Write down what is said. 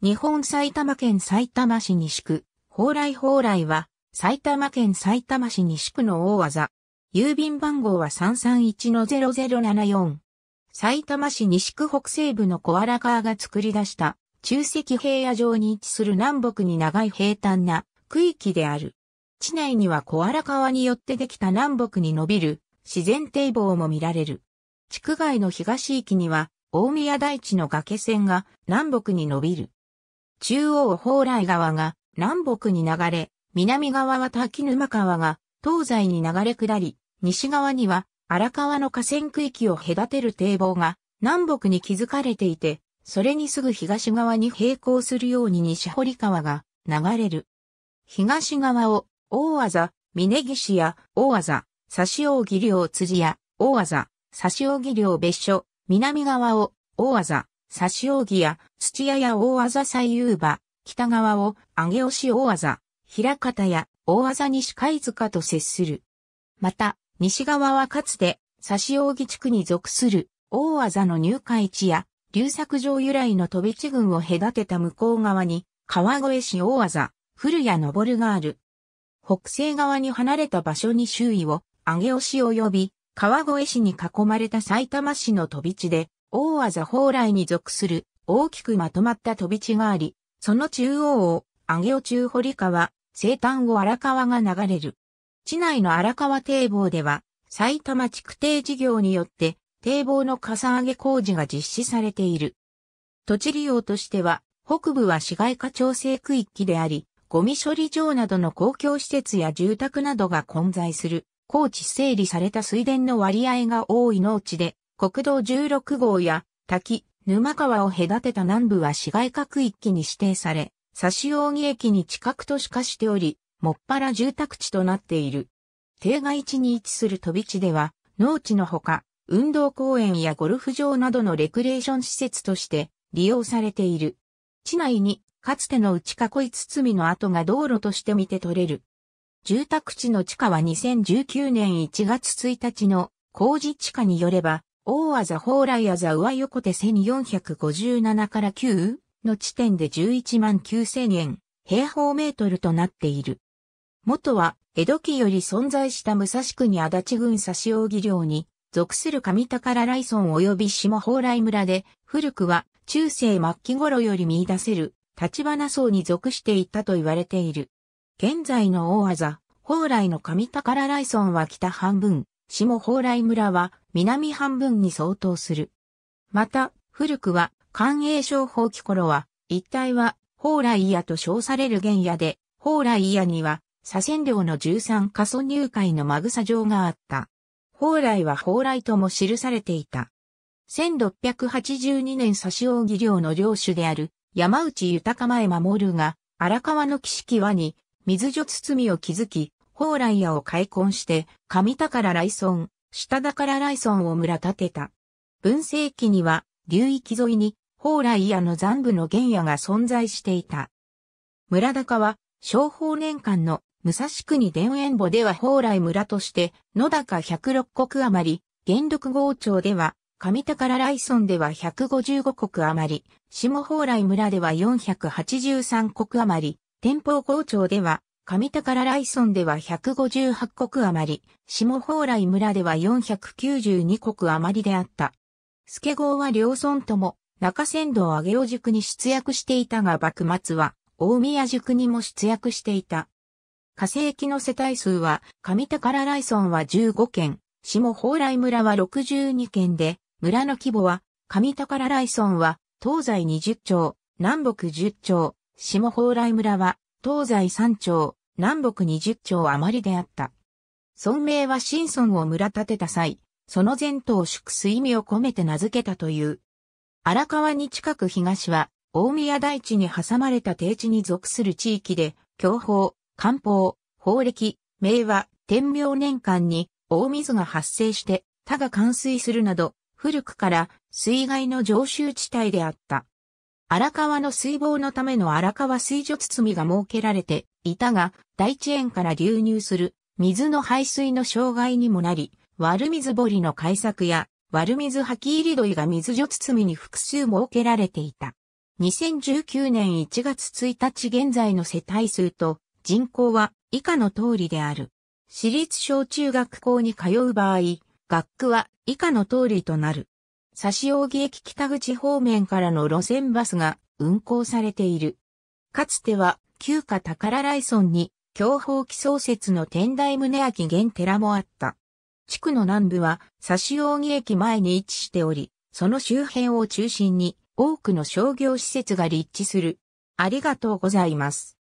日本埼玉県埼玉市西区、蓬莱蓬莱は、埼玉県埼玉市西区の大技。郵便番号は331-0074。埼玉市西区北西部の小荒川が作り出した、中石平野上に位置する南北に長い平坦な区域である。地内には小荒川によってできた南北に伸びる自然堤防も見られる。地区外の東域には、大宮大地の崖線が南北に伸びる。中央蓬莱川が南北に流れ、南側は滝沼川が東西に流れ下り、西側には荒川の河川区域を隔てる堤防が南北に築かれていて、それにすぐ東側に並行するように西堀川が流れる。東側を大技、峯岸や大技、指扇義領辻や大技、指扇義領別所、南側を大技、差し扇や土屋や大技西遊馬、北側を上尾市大技、平方や大技西貝塚と接する。また、西側はかつて、差し扇地区に属する大技の入海地や、流作場由来の飛び地群を隔てた向こう側に、川越市大技、古谷登がある。北西側に離れた場所に周囲を、上尾市及び、川越市に囲まれた埼玉市の飛び地で、大技蓬莱に属する大きくまとまった飛び地があり、その中央を、上尾中堀川、西端を荒川が流れる。地内の荒川堤防では、埼玉築堤事業によって、堤防のかさ上げ工事が実施されている。土地利用としては、北部は市街化調整区域であり、ゴミ処理場などの公共施設や住宅などが混在する、高地整理された水田の割合が多い農地で、国道16号や滝、沼川を隔てた南部は市街各域に指定され、差し扇駅に近くとしかしており、もっぱら住宅地となっている。定外地に位置する飛び地では、農地のほか、運動公園やゴルフ場などのレクレーション施設として利用されている。地内に、かつての内囲い包みの跡が道路として見て取れる。住宅地の地下は2019年1月1日の工事地下によれば、大あざ蓬莱あざ上横手1457から9の地点で11万9000円、平方メートルとなっている。元は、江戸期より存在した武蔵国足立郡差し扇領に、属する上宝来村及び下蓬莱村で、古くは中世末期頃より見出せる、立花層に属していたと言われている。現在の大あざ、蓬莱の上宝来村は北半分、下蓬莱村は南半分に相当する。また、古くは寛永商法期頃は、一帯は蓬莱屋と称される原野で、蓬莱屋には左遷領の13過疎入会のマグサ城があった。蓬莱は蓬莱とも記されていた。1682年差し扇領の領主である山内豊前守が荒川の岸際に水所包みを築き、宝来屋を開墾して、上宝ら来村、下宝ら来村を村立てた。文政期には、流域沿いに、宝来屋の残部の原野が存在していた。村高は、商法年間の武蔵国田園墓では宝来村として、野高106国余り、元禄郷町では、上宝来村では155国余り、下宝来村では483国余り、天保郷町では上宝来村では158国余り、下蓬来村では492国余りであった。助郷は両村とも、中山道上尾塾に出役していたが幕末は、大宮塾にも出役していた。火星期の世帯数は、上宝来村は15件、下蓬来村は62件で、村の規模は、上宝来村は、東西20町、南北10町、下蓬来村は、東西3町、南北20町余りであった。村名は新村を村立てた際、その前途を祝す意味を込めて名付けたという。荒川に近く東は、大宮台地に挟まれた低地に属する地域で、教法、官報、法暦、名和、天明年間に大水が発生して他が冠水するなど、古くから水害の常習地帯であった。荒川の水防のための荒川水除包みが設けられて、いたが、大地園から流入する水の排水の障害にもなり、悪水堀の改作や、悪水吐き入り土が水除包みに複数設けられていた。2019年1月1日現在の世帯数と人口は以下の通りである。私立小中学校に通う場合、学区は以下の通りとなる。差し扇駅北口方面からの路線バスが運行されている。かつては旧家宝来村に、享保基創設の天台宗明現寺もあった。地区の南部は、し扇駅前に位置しており、その周辺を中心に、多くの商業施設が立地する。ありがとうございます。